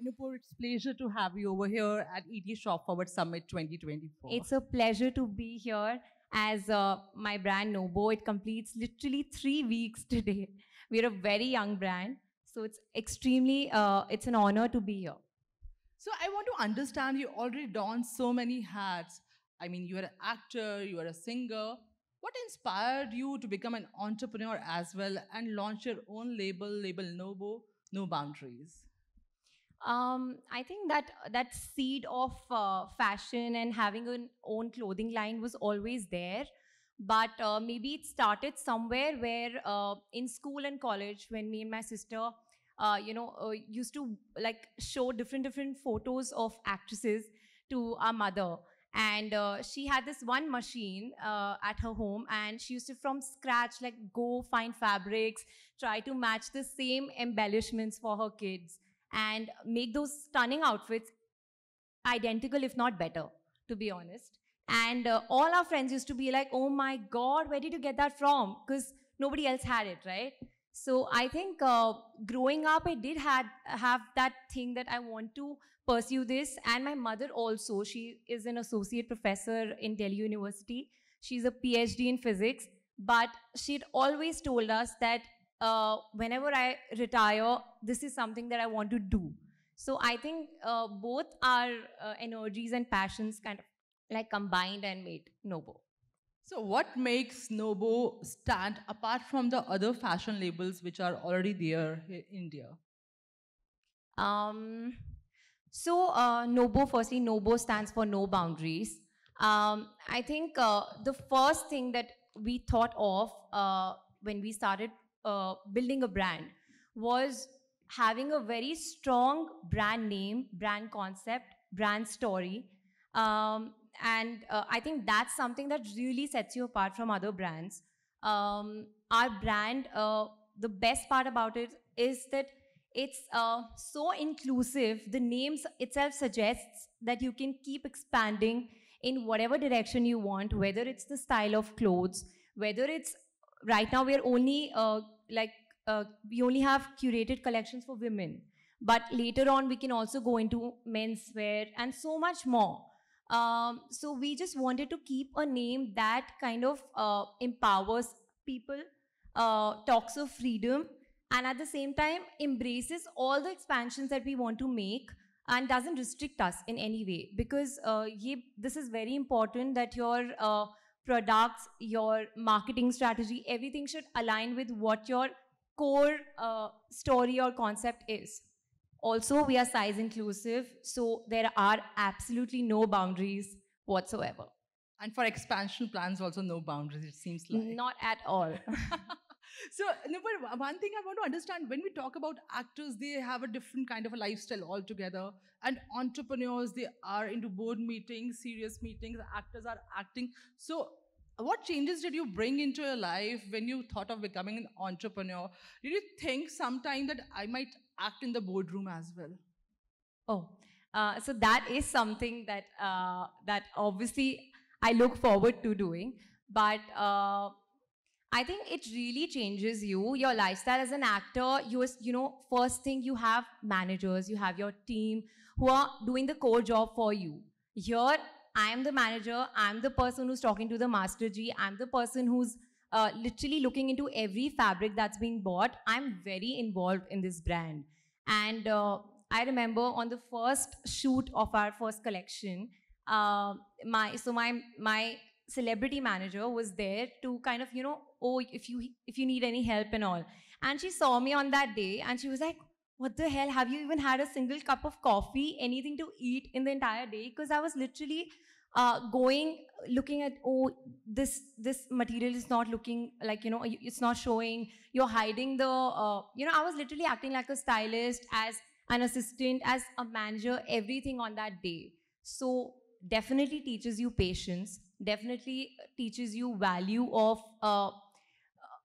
Anupur, it's pleasure to have you over here at ET Shop Forward Summit 2024. It's a pleasure to be here as uh, my brand Nobo. It completes literally three weeks today. We're a very young brand. So it's extremely, uh, it's an honor to be here. So I want to understand, you already donned so many hats. I mean, you are an actor, you are a singer. What inspired you to become an entrepreneur as well and launch your own label, label Nobo, No Boundaries? um, I think that that seed of uh, fashion and having an own clothing line was always there. But uh, maybe it started somewhere where uh, in school and college, when me and my sister, uh, you know, uh, used to like show different different photos of actresses to our mother. And uh, she had this one machine at her home, and she used to from scratch like go find fabrics, try to match the same embellishments for her kids and make those stunning outfits identical, if not better, to be honest. And uh, all our friends used to be like, oh my God, where did you get that from? Because nobody else had it, right? So I think uh, growing up, I did had have that thing that I want to pursue this. And my mother also, she is an associate professor in Delhi University. She's a PhD in physics, but she'd always told us that uh, whenever I retire, this is something that I want to do. So I think uh, both our uh, energies and passions kind of like combined and made Nobo. So what makes Nobo stand apart from the other fashion labels which are already there in India? Um, so uh, Nobo, firstly, Nobo stands for no boundaries. Um, I think uh, the first thing that we thought of uh, when we started uh, building a brand was having a very strong brand name, brand concept, brand story. Um, and uh, I think that's something that really sets you apart from other brands. Um, our brand, uh, the best part about it is that it's uh, so inclusive. The name itself suggests that you can keep expanding in whatever direction you want, whether it's the style of clothes, whether it's right now we are only uh, like uh, we only have curated collections for women but later on we can also go into menswear and so much more um, so we just wanted to keep a name that kind of uh, empowers people uh, talks of freedom and at the same time embraces all the expansions that we want to make and doesn't restrict us in any way because uh, ye, this is very important that your uh, products, your marketing strategy, everything should align with what your core uh, story or concept is. Also, we are size inclusive, so there are absolutely no boundaries whatsoever. And for expansion plans, also no boundaries, it seems like. Not at all. so no, but one thing I want to understand when we talk about actors, they have a different kind of a lifestyle altogether. And entrepreneurs, they are into board meetings, serious meetings. Actors are acting. So what changes did you bring into your life when you thought of becoming an entrepreneur? Did you think sometime that I might act in the boardroom as well? Oh, uh, so that is something that uh, that obviously I look forward to doing. But uh, I think it really changes you, your lifestyle as an actor. You, you know, first thing you have managers, you have your team who are doing the core job for you. Here, I am the manager. I'm the person who's talking to the master G. I'm the person who's uh, literally looking into every fabric that's being bought. I'm very involved in this brand. And uh, I remember on the first shoot of our first collection, uh, my so my my celebrity manager was there to kind of you know oh if you if you need any help and all and she saw me on that day and she was like what the hell have you even had a single cup of coffee anything to eat in the entire day because i was literally uh, going looking at oh this this material is not looking like you know it's not showing you're hiding the uh, you know i was literally acting like a stylist as an assistant as a manager everything on that day so definitely teaches you patience definitely teaches you value of uh,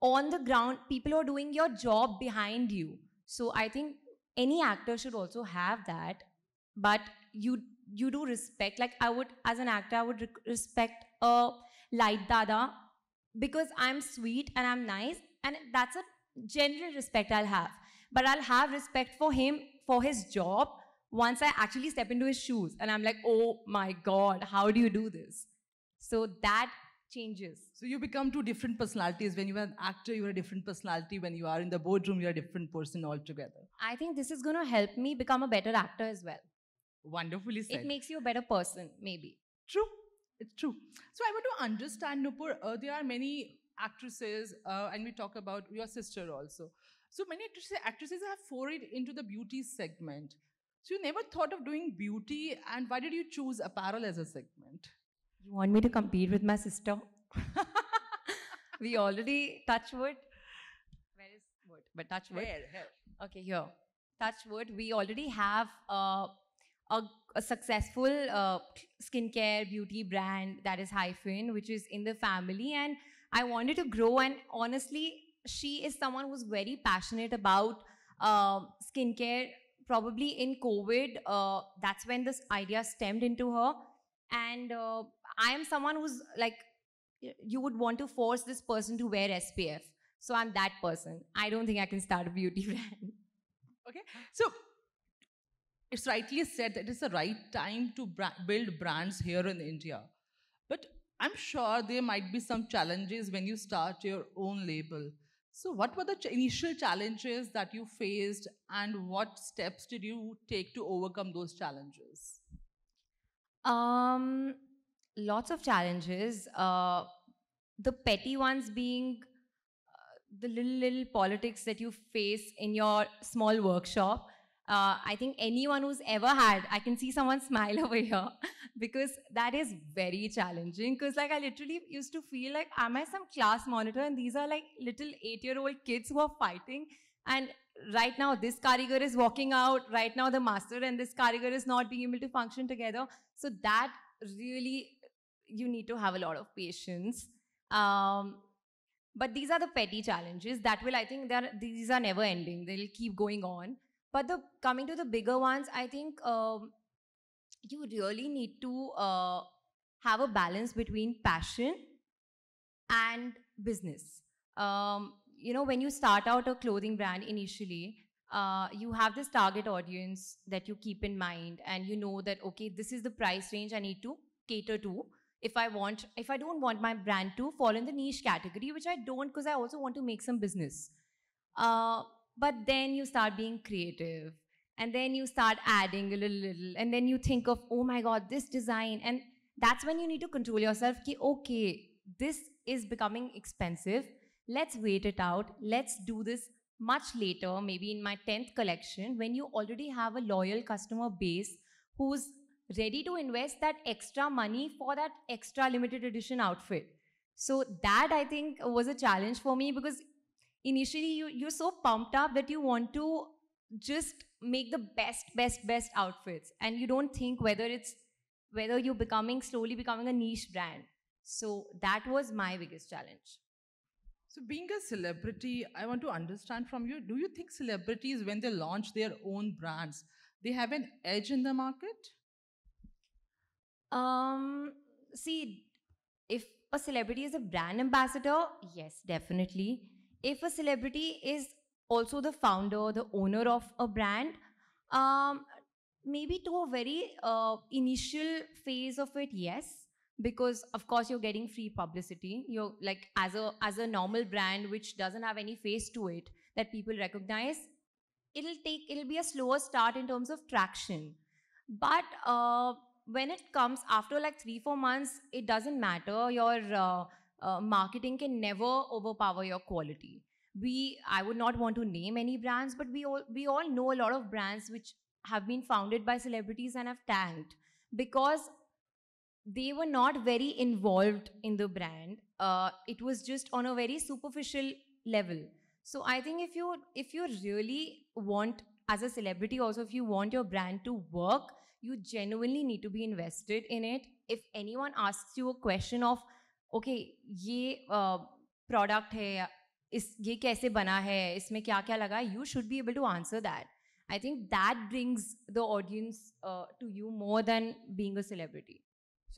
on the ground people are doing your job behind you so i think any actor should also have that but you you do respect like i would as an actor i would respect a light dada because i'm sweet and i'm nice and that's a general respect i'll have but i'll have respect for him for his job once i actually step into his shoes and i'm like oh my god how do you do this so that changes. So you become two different personalities. When you are an actor, you are a different personality. When you are in the boardroom, you're a different person altogether. I think this is going to help me become a better actor as well. Wonderfully said. It makes you a better person, maybe. True. It's true. So I want to understand, Nupur, uh, there are many actresses, uh, and we talk about your sister also. So many actresses, actresses have forayed into the beauty segment. So you never thought of doing beauty, and why did you choose apparel as a segment? You want me to compete with my sister? we already touch wood. Where is wood? But touch wood. Here, here. Okay, here. Touch wood. We already have uh, a, a, successful uh, skincare beauty brand that is Hyphen, which is in the family. And I wanted to grow. And honestly, she is someone who's very passionate about uh, skincare. Probably in COVID, uh, that's when this idea stemmed into her and uh, I am someone who's like, you would want to force this person to wear SPF. So I'm that person. I don't think I can start a beauty brand. Okay. So it's rightly said that it's the right time to bra build brands here in India. But I'm sure there might be some challenges when you start your own label. So, what were the ch initial challenges that you faced, and what steps did you take to overcome those challenges? Um, lots of challenges. Uh, the petty ones being uh, the little little politics that you face in your small workshop. Uh, I think anyone who's ever had, I can see someone smile over here because that is very challenging. Because like I literally used to feel like, am I some class monitor? And these are like little eight-year-old kids who are fighting, and right now this karigar is walking out, right now the master and this karigar is not being able to function together. So that really, you need to have a lot of patience. Um, but these are the petty challenges that will, I think, they're, these are never ending. They'll keep going on. But the coming to the bigger ones, I think um, you really need to uh, have a balance between passion and business. Um, you know, when you start out a clothing brand initially, uh, you have this target audience that you keep in mind and you know that, okay, this is the price range I need to cater to if I want, if I don't want my brand to fall in the niche category, which I don't because I also want to make some business. Uh, but then you start being creative and then you start adding a little, little, and then you think of, oh my God, this design. And that's when you need to control yourself, okay, this is becoming expensive. Let's wait it out. Let's do this much later, maybe in my 10th collection, when you already have a loyal customer base who's ready to invest that extra money for that extra limited edition outfit. So that I think was a challenge for me because initially you, you're so pumped up that you want to just make the best, best, best outfits. And you don't think whether it's whether you're becoming slowly becoming a niche brand. So that was my biggest challenge. So, being a celebrity, I want to understand from you do you think celebrities, when they launch their own brands, they have an edge in the market? Um, see, if a celebrity is a brand ambassador, yes, definitely. If a celebrity is also the founder, the owner of a brand, um, maybe to a very uh, initial phase of it, yes because of course you're getting free publicity you're like as a as a normal brand which doesn't have any face to it that people recognize it'll take it'll be a slower start in terms of traction but uh, when it comes after like 3 4 months it doesn't matter your uh, uh, marketing can never overpower your quality we i would not want to name any brands but we all we all know a lot of brands which have been founded by celebrities and have tanked because they were not very involved in the brand. Uh, it was just on a very superficial level. So I think if you if you really want as a celebrity also if you want your brand to work, you genuinely need to be invested in it. If anyone asks you a question of okay, ये uh, product है इस ये कैसे बना है इसमें क्या क्या लगा you should be able to answer that. I think that brings the audience uh, to you more than being a celebrity.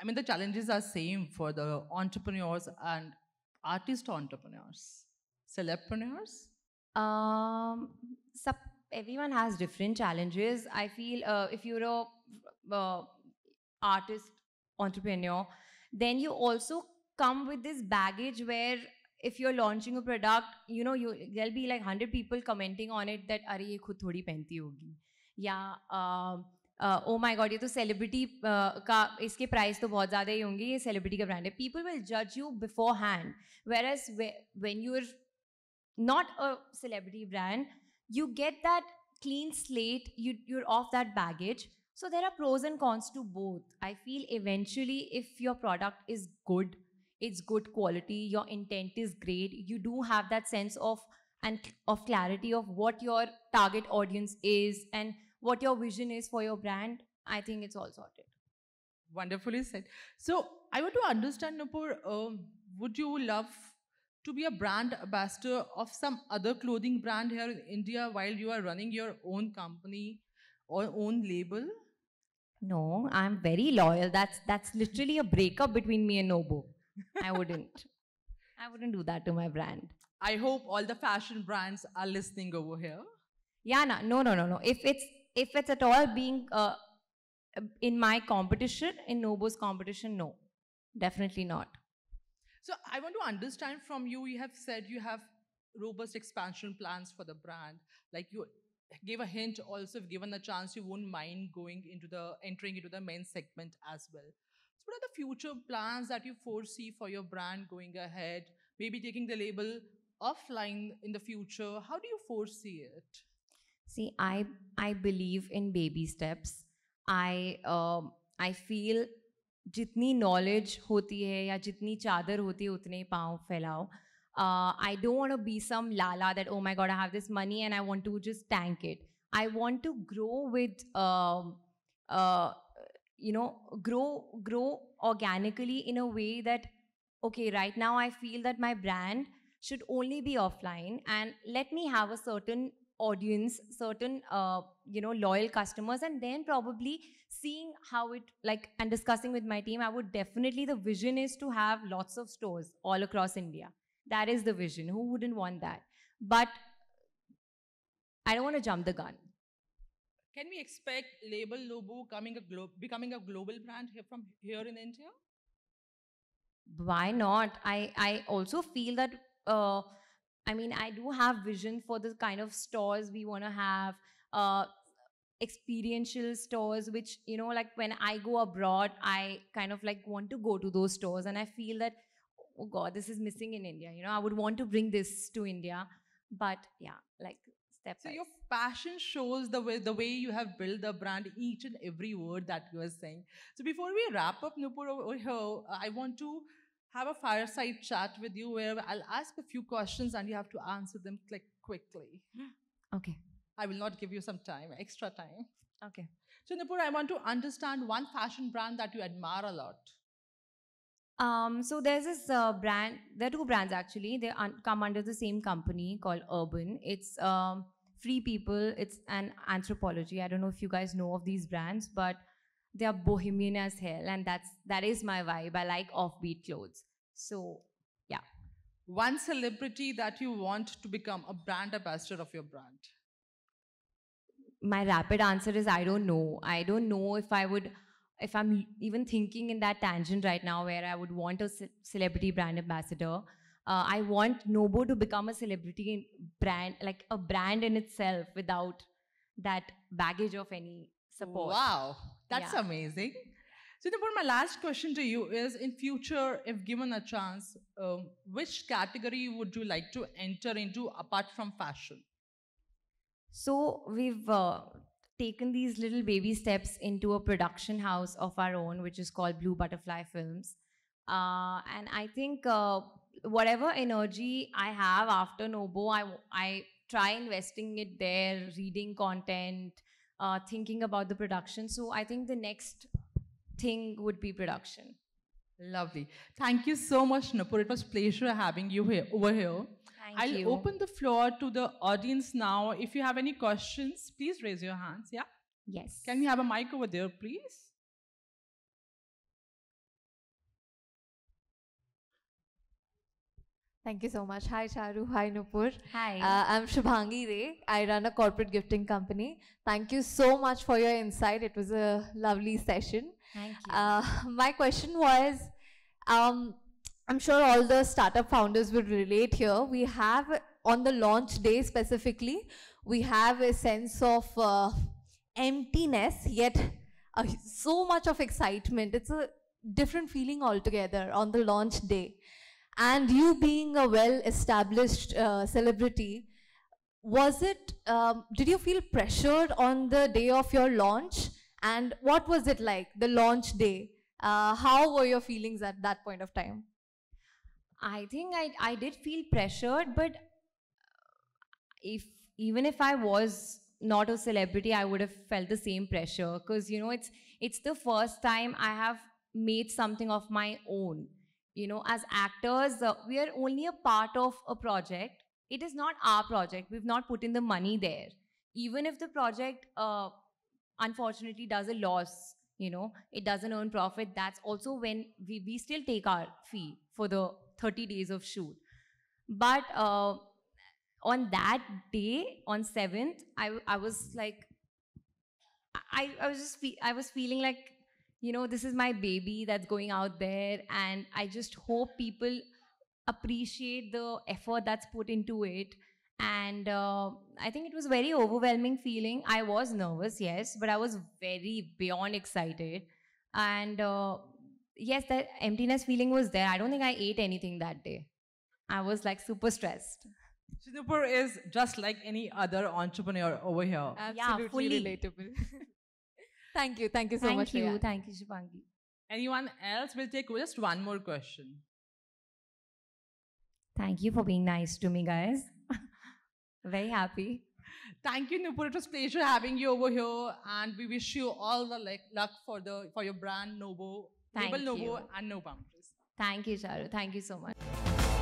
I mean, the challenges are same for the entrepreneurs and artist entrepreneurs, celebpreneurs. Um, sub, everyone has different challenges. I feel uh, if you're a uh, artist entrepreneur, then you also come with this baggage where if you're launching a product, you know, you there'll be like hundred people commenting on it that are ये खुद थोड़ी पहनती होगी" या ओ माई God ये तो celebrity uh, का इसके प्राइस तो बहुत ज़्यादा ही होंगे ये सेलिब्रिटी का ब्रांड है पीपल विल जज you before where when you are not a celebrity brand you get that clean slate you you're of that baggage So there are pros and cons to both. I feel eventually, if your product is good, it's good quality, your intent is great, you do have that sense of and of clarity of what your target audience is and what your vision is for your brand, I think it's all sorted. Wonderfully said. So I want to understand, Nupur, um, would you love to be a brand ambassador of some other clothing brand here in India while you are running your own company or own label? No, I'm very loyal. That's that's literally a breakup between me and Nobu. I wouldn't. I wouldn't do that to my brand. I hope all the fashion brands are listening over here. Yeah, no, no, no, no. If it's if it's at all being uh, in my competition, in Nobo's competition, no, definitely not. So I want to understand from you, you have said you have robust expansion plans for the brand. Like you gave a hint also, if given the chance, you won't mind going into the, entering into the men's segment as well. So what are the future plans that you foresee for your brand going ahead? Maybe taking the label offline in the future. How do you foresee it? see i i believe in baby steps i um, i feel jitni knowledge hoti hai ya jitni chadar hoti utne paon phailao i don't want to be some lala that oh my god i have this money and i want to just tank it i want to grow with um, uh, you know grow grow organically in a way that okay right now i feel that my brand should only be offline and let me have a certain audience, certain, uh, you know, loyal customers, and then probably seeing how it, like, and discussing with my team, I would definitely, the vision is to have lots of stores all across India. That is the vision. Who wouldn't want that? But I don't want to jump the gun. Can we expect Label Lobo coming a glo- becoming a global brand here from here in India? Why not? I, I also feel that uh, I mean, I do have vision for the kind of stores we want to have, uh, experiential stores, which, you know, like when I go abroad, I kind of like want to go to those stores and I feel that, oh God, this is missing in India. You know, I would want to bring this to India. But yeah, like step So by. your passion shows the way, the way you have built the brand, each and every word that you are saying. So before we wrap up, Nupur, over here, I want to have a fireside chat with you where I'll ask a few questions and you have to answer them click quickly. Okay. I will not give you some time, extra time. Okay. So Nipur, I want to understand one fashion brand that you admire a lot. Um, so there's this uh, brand, there are two brands actually. They un come under the same company called Urban. It's um, Free People. It's an anthropology. I don't know if you guys know of these brands, but they are bohemian as hell, and that's that is my vibe. I like offbeat clothes. So yeah. One celebrity that you want to become a brand ambassador of your brand. My rapid answer is I don't know. I don't know if I would if I'm even thinking in that tangent right now where I would want a celebrity brand ambassador, uh, I want Nobo to become a celebrity brand, like a brand in itself without that baggage of any support. Wow. That's yeah. amazing. So, Nipun, my last question to you is in future, if given a chance, um, which category would you like to enter into apart from fashion? So, we've uh, taken these little baby steps into a production house of our own, which is called Blue Butterfly Films. Uh, and I think uh, whatever energy I have after Nobo, I, I try investing it there, reading content, uh, thinking about the production. So I think the next thing would be production. Lovely. Thank you so much, Napur. It was pleasure having you here, over here. Thank I'll you. open the floor to the audience now. If you have any questions, please raise your hands. Yeah? Yes. Can we have a mic over there, please? Thank you so much. Hi, Charu. Hi, Nupur. Hi. Uh, I'm Shubhangi Ray. I run a corporate gifting company. Thank you so much for your insight. It was a lovely session. Thank you. Uh, my question was, um, I'm sure all the startup founders would relate here. We have, on the launch day specifically, we have a sense of uh, emptiness, yet uh, so much of excitement. It's a different feeling altogether on the launch day. And you being a well-established uh, celebrity, was it, um, did you feel pressured on the day of your launch? And what was it like, the launch day? Uh, how were your feelings at that point of time? I think I, I did feel pressured, but uh, if even if I was not a celebrity, I would have felt the same pressure because you know it's it's the first time I have made something of my own you know as actors uh, we are only a part of a project it is not our project we've not put in the money there even if the project uh, unfortunately does a loss you know it doesn't earn profit that's also when we, we still take our fee for the 30 days of shoot but uh, on that day on 7th i, I was like I, I was just i was feeling like you know, this is my baby that's going out there. And I just hope people appreciate the effort that's put into it. And uh, I think it was very overwhelming feeling. I was nervous, yes, but I was very beyond excited. And uh, yes, that emptiness feeling was there. I don't think I ate anything that day. I was like super stressed. Shinupur is just like any other entrepreneur over here. Absolutely yeah, fully. relatable. Thank you. Thank you so thank much. Thank you. Thank you, Shivangi. Anyone else? will take just one more question. Thank you for being nice to me, guys. Very happy. Thank you, Nupur. It was pleasure having you over here, and we wish you all the like, luck for the for your brand Novo, Thank you. Novo, and No Boundaries. Thank you, Charu. Thank you so much.